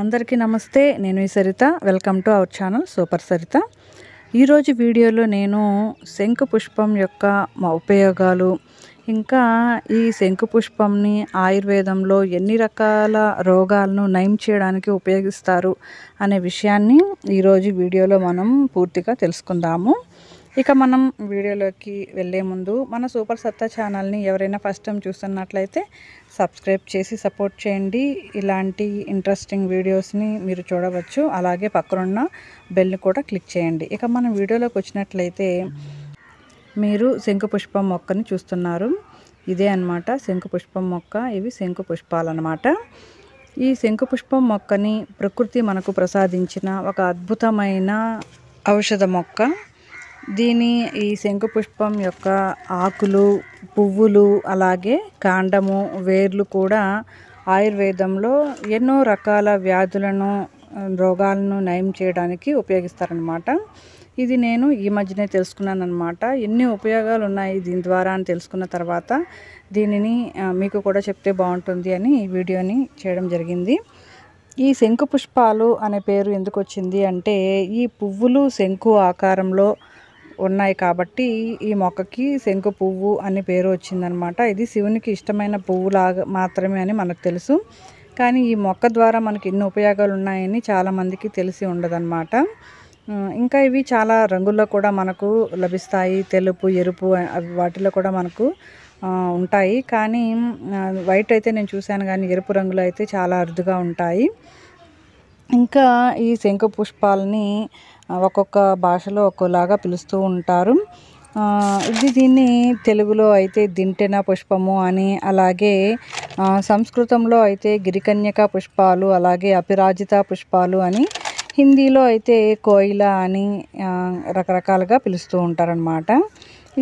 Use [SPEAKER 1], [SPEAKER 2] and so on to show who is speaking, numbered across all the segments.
[SPEAKER 1] అందరికీ నమస్తే నేను ఈ Saritha welcome to our channel super Saritha ఈరోజు వీడియోలో నేను శంకు పుష్పం యొక్క ఉపయోగాలు ఇంకా ఈ శంకు పుష్పంని ఆయుర్వేదంలో ఎన్ని రకాల రోగాలను నయం చేయడానికి ఉపయోగిస్తారు అనే విషయాన్ని ఈరోజు వీడియోలో మనం పూర్తిగా తెలుసుకుందాము ఇక మనం వీడియోలోకి వెళ్ళే ముందు మన సూపర్ సత్తా ఛానల్ని ఎవరైనా ఫస్ట్ టైం చూస్తున్నట్లయితే సబ్స్క్రైబ్ చేసి సపోర్ట్ చేయండి ఇలాంటి ఇంట్రెస్టింగ్ వీడియోస్ని మీరు చూడవచ్చు అలాగే పక్కనున్న బెల్ కూడా క్లిక్ చేయండి ఇక మనం వీడియోలోకి వచ్చినట్లయితే మీరు శంకు పుష్పం మొక్కని చూస్తున్నారు ఇదే అనమాట శంకు పుష్పం మొక్క ఇవి శంకు పుష్పాలన్నమాట ఈ శంకు పుష్పం మొక్కని ప్రకృతి మనకు ప్రసాదించిన ఒక అద్భుతమైన ఔషధ మొక్క దీని ఈ శంకు పుష్పం యొక్క ఆకులు పువ్వులు అలాగే కాండము వేర్లు కూడా ఆయుర్వేదంలో ఎన్నో రకాల వ్యాధులను రోగాలను నయం చేయడానికి ఉపయోగిస్తారనమాట ఇది నేను ఈ మధ్యనే తెలుసుకున్నాను అనమాట ఎన్ని ఉపయోగాలు ఉన్నాయి దీని ద్వారా అని తెలుసుకున్న తర్వాత దీనిని మీకు కూడా చెప్తే బాగుంటుంది అని ఈ వీడియోని చేయడం జరిగింది ఈ శంకు పుష్పాలు అనే పేరు ఎందుకు వచ్చింది అంటే ఈ పువ్వులు శంకు ఆకారంలో ఉన్నాయి కాబట్టి ఈ మొక్కకి శంకు పువ్వు అనే పేరు వచ్చిందనమాట ఇది శివునికి ఇష్టమైన పువ్వులాగా మాత్రమే అని మనకు తెలుసు కానీ ఈ మొక్క ద్వారా మనకి ఎన్ని ఉపయోగాలు ఉన్నాయని చాలామందికి తెలిసి ఉండదన్నమాట ఇంకా ఇవి చాలా రంగుల్లో కూడా మనకు లభిస్తాయి తెలుపు ఎరుపు వాటిలో కూడా మనకు ఉంటాయి కానీ వైట్ అయితే నేను చూశాను కానీ ఎరుపు రంగులు అయితే చాలా అరుదుగా ఉంటాయి ఇంకా ఈ శంఖ పుష్పాలని ఒక్కొక్క భాషలో ఒక్కోలాగా పిలుస్తూ ఉంటారు ఇది దీన్ని తెలుగులో అయితే దింటెన పుష్పము అని అలాగే సంస్కృతంలో అయితే గిరికన్యక పుష్పాలు అలాగే అపిరాజిత పుష్పాలు అని హిందీలో అయితే కోయిల అని రకరకాలుగా పిలుస్తూ ఉంటారనమాట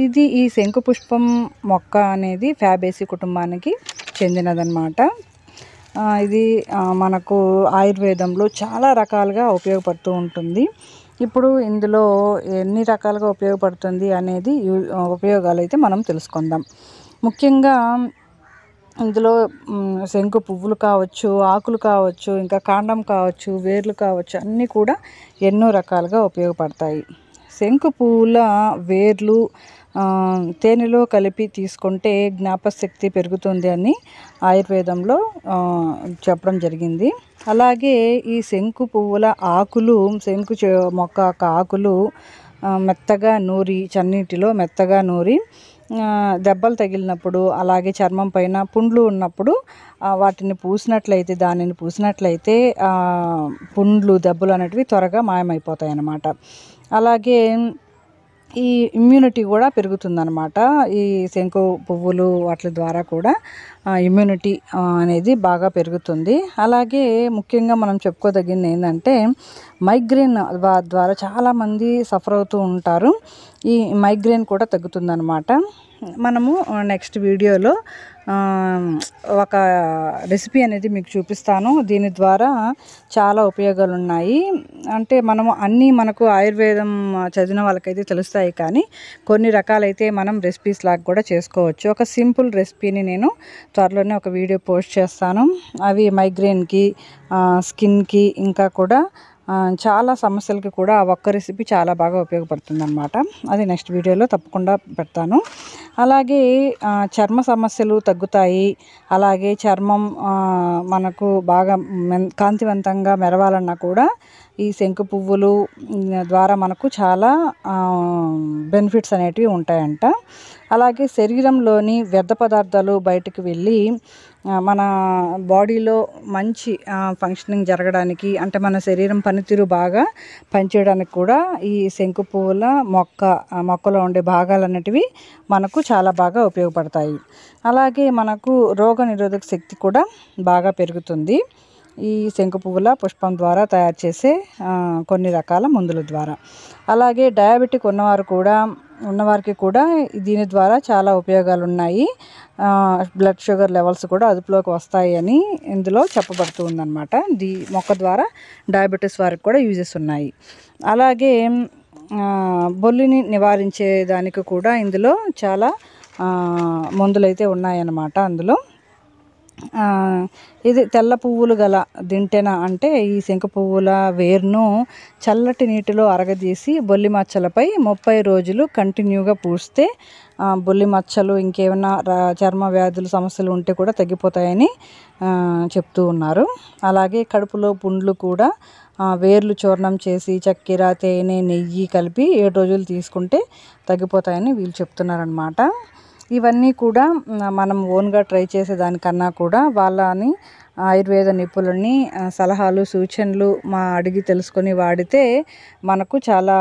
[SPEAKER 1] ఇది ఈ శంకు పుష్పం మొక్క అనేది ఫ్యాబేసి కుటుంబానికి చెందినదనమాట ఇది మనకు ఆయుర్వేదంలో చాలా రకాలుగా ఉపయోగపడుతూ ఉంటుంది ఇప్పుడు ఇందులో ఎన్ని రకాలుగా ఉపయోగపడుతుంది అనేది ఉపయోగాలు అయితే మనం తెలుసుకుందాం ముఖ్యంగా ఇందులో శంకు పువ్వులు కావచ్చు ఆకులు కావచ్చు ఇంకా కాండం కావచ్చు వేర్లు కావచ్చు అన్నీ కూడా ఎన్నో రకాలుగా ఉపయోగపడతాయి శంకు పువ్వుల వేర్లు తేనెలో కలిపి తీసుకుంటే జ్ఞాపశక్తి పెరుగుతుంది అని ఆయుర్వేదంలో చెప్పడం జరిగింది అలాగే ఈ శంకు పువ్వుల ఆకులు శంకు మొక్క ఆకులు మెత్తగా నూరి చన్నీటిలో మెత్తగా నూరి దెబ్బలు తగిలినప్పుడు అలాగే చర్మం పైన పుండ్లు ఉన్నప్పుడు వాటిని పూసినట్లయితే దానిని పూసినట్లయితే పుండ్లు దెబ్బలు అనేటివి త్వరగా మాయమైపోతాయి అన్నమాట అలాగే ఈ ఇమ్యూనిటీ కూడా పెరుగుతుందనమాట ఈ శంకు పువ్వులు వాటి ద్వారా కూడా ఇమ్యూనిటీ అనేది బాగా పెరుగుతుంది అలాగే ముఖ్యంగా మనం చెప్పుకోదగింది ఏంటంటే మైగ్రేన్ ద్వారా చాలామంది సఫర్ అవుతూ ఉంటారు ఈ మైగ్రేన్ కూడా తగ్గుతుందనమాట మనము నెక్స్ట్ వీడియోలో ఒక రెసిపీ అనేది మీకు చూపిస్తాను దీని ద్వారా చాలా ఉపయోగాలు ఉన్నాయి అంటే మనము అన్నీ మనకు ఆయుర్వేదం చదివిన వాళ్ళకైతే తెలుస్తాయి కానీ కొన్ని రకాలైతే మనం రెసిపీస్ లాగా కూడా చేసుకోవచ్చు ఒక సింపుల్ రెసిపీని నేను త్వరలోనే ఒక వీడియో పోస్ట్ చేస్తాను అవి మైగ్రేన్కి స్కిన్కి ఇంకా కూడా చాలా సమస్యలకి కూడా ఆ ఒక్క రెసిపీ చాలా బాగా ఉపయోగపడుతుంది అనమాట అది నెక్స్ట్ వీడియోలో తప్పకుండా పెడతాను అలాగే చర్మ సమస్యలు తగ్గుతాయి అలాగే చర్మం మనకు బాగా కాంతివంతంగా మెరవాలన్నా కూడా ఈ శంకు పువ్వులు ద్వారా మనకు చాలా బెనిఫిట్స్ అనేటివి ఉంటాయంట అలాగే శరీరంలోని వ్యర్థ పదార్థాలు బయటకు వెళ్ళి మన బాడీలో మంచి ఫంక్షనింగ్ జరగడానికి అంటే మన శరీరం పనితీరు బాగా పనిచేయడానికి కూడా ఈ శంకు పువ్వుల మొక్క మొక్కలో ఉండే భాగాలు అనేటివి మనకు చాలా బాగా ఉపయోగపడతాయి అలాగే మనకు రోగ నిరోధక శక్తి కూడా బాగా పెరుగుతుంది ఈ శంకు పువ్వుల పుష్పం ద్వారా తయారు చేసే కొన్ని రకాల మందుల ద్వారా అలాగే డయాబెటిక్ ఉన్నవారు కూడా ఉన్నవారికి కూడా దీని ద్వారా చాలా ఉపయోగాలు ఉన్నాయి బ్లడ్ షుగర్ లెవెల్స్ కూడా అదుపులోకి వస్తాయి అని ఇందులో చెప్పబడుతూ ఉందన్నమాట దీ మొక్క ద్వారా డయాబెటీస్ వారికి కూడా యూజెస్ ఉన్నాయి అలాగే బొల్లిని నివారించే దానికి కూడా ఇందులో చాలా మందులైతే ఉన్నాయన్నమాట అందులో ఇది తెల్ల పువ్వులు గల దింటెన అంటే ఈ శంఖ పువ్వుల వేరును చల్లటి నీటిలో అరగదీసి బొల్లి మచ్చలపై ముప్పై రోజులు కంటిన్యూగా పూస్తే బొల్లి మచ్చలు ఇంకేమైనా చర్మ వ్యాధులు సమస్యలు ఉంటే కూడా తగ్గిపోతాయని చెప్తూ ఉన్నారు అలాగే కడుపులో పుండ్లు కూడా వేర్లు చూర్ణం చేసి చక్కెర తేనె నెయ్యి కలిపి ఏడు రోజులు తీసుకుంటే తగ్గిపోతాయని వీళ్ళు చెప్తున్నారనమాట ఇవన్నీ కూడా మనం ఓన్గా ట్రై చేసేదానికన్నా కూడా వాళ్ళని ఆయుర్వేద నిపుణులని సలహాలు సూచనలు మా అడిగి తెలుసుకొని వాడితే మనకు చాలా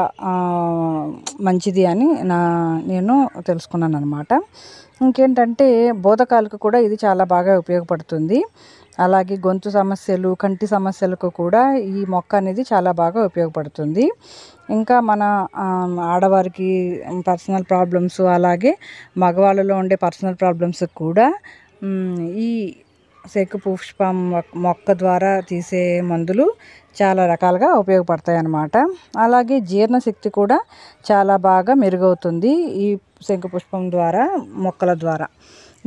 [SPEAKER 1] మంచిది అని నా నేను తెలుసుకున్నాను అనమాట ఇంకేంటంటే బోధకాలకు కూడా ఇది చాలా బాగా ఉపయోగపడుతుంది అలాగే గొంతు సమస్యలు కంటి సమస్యలకు కూడా ఈ మొక్క అనేది చాలా బాగా ఉపయోగపడుతుంది ఇంకా మన ఆడవారికి పర్సనల్ ప్రాబ్లమ్స్ అలాగే మగవాళ్ళలో ఉండే పర్సనల్ ప్రాబ్లమ్స్ కూడా ఈ సెక్కు పుష్పం మొక్క ద్వారా తీసే మందులు చాలా రకాలుగా ఉపయోగపడతాయి అన్నమాట అలాగే జీర్ణశక్తి కూడా చాలా బాగా మెరుగవుతుంది ఈ శంకు పుష్పం ద్వారా మొక్కల ద్వారా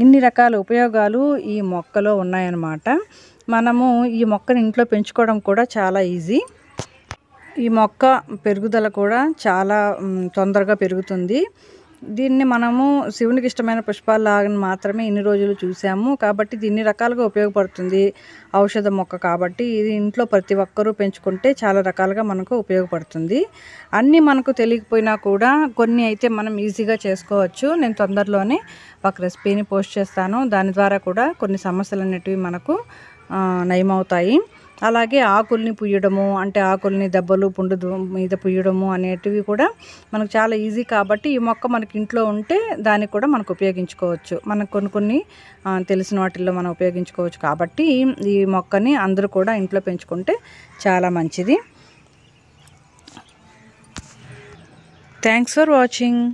[SPEAKER 1] ఇన్ని రకాల ఉపయోగాలు ఈ మొక్కలో ఉన్నాయన్నమాట మనము ఈ మొక్కను ఇంట్లో పెంచుకోవడం కూడా చాలా ఈజీ ఈ మొక్క పెరుగుదల కూడా చాలా తొందరగా పెరుగుతుంది దీన్ని మనము శివునికి ఇష్టమైన లాగా మాత్రమే ఇన్ని రోజులు చూసాము కాబట్టి దీన్ని రకాలుగా ఉపయోగపడుతుంది ఔషధ మొక్క కాబట్టి ఇది ఇంట్లో ప్రతి ఒక్కరూ పెంచుకుంటే చాలా రకాలుగా మనకు ఉపయోగపడుతుంది అన్నీ మనకు తెలియకపోయినా కూడా కొన్ని అయితే మనం ఈజీగా చేసుకోవచ్చు నేను తొందరలోనే ఒక రెసిపీని పోస్ట్ చేస్తాను దాని ద్వారా కూడా కొన్ని సమస్యలు అనేటివి మనకు నయమవుతాయి అలాగే ఆకుల్ని పుయ్యడము అంటే ఆకుల్ని దెబ్బలు పుండు మీద పుయ్యడము అనేటివి కూడా మనకు చాలా ఈజీ కాబట్టి ఈ మొక్క మనకి ఇంట్లో ఉంటే దానికి కూడా మనకు ఉపయోగించుకోవచ్చు మనకు కొన్ని కొన్ని తెలిసిన వాటిల్లో మనం ఉపయోగించుకోవచ్చు కాబట్టి ఈ మొక్కని అందరూ కూడా ఇంట్లో పెంచుకుంటే చాలా మంచిది థ్యాంక్స్ ఫర్ వాచింగ్